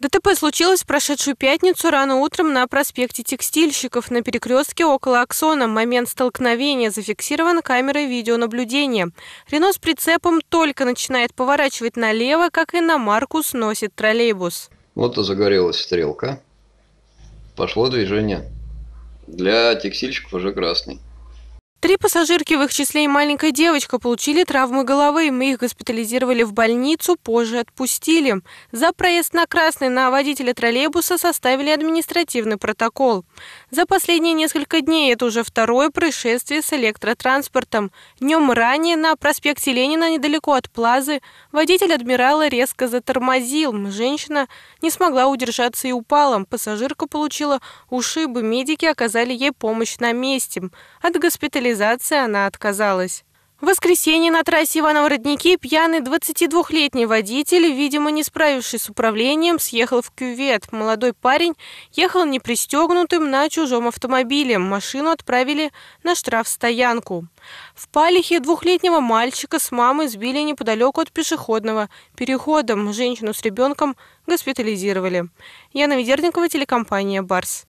ДТП случилось в прошедшую пятницу рано утром на проспекте Текстильщиков на перекрестке около Аксона. Момент столкновения зафиксирован камерой видеонаблюдения. Рено с прицепом только начинает поворачивать налево, как и на Марку сносит троллейбус. Вот и загорелась стрелка. Пошло движение. Для текстильщиков уже красный. Три пассажирки, в их числе и маленькая девочка, получили травмы головы. Мы их госпитализировали в больницу, позже отпустили. За проезд на красный на водителя троллейбуса составили административный протокол. За последние несколько дней это уже второе происшествие с электротранспортом. Днем ранее на проспекте Ленина недалеко от Плазы водитель адмирала резко затормозил. Женщина не смогла удержаться и упала. Пассажирка получила ушибы. Медики оказали ей помощь на месте. От госпитализации госпитализации она отказалась. В воскресенье на трассе Иваново-Родники пьяный 22-летний водитель, видимо, не справившись с управлением, съехал в кювет. Молодой парень ехал непристегнутым на чужом автомобиле. Машину отправили на штрафстоянку. В Палихе двухлетнего мальчика с мамой сбили неподалеку от пешеходного перехода. Женщину с ребенком госпитализировали. Яна Ведерникова, телекомпания «Барс».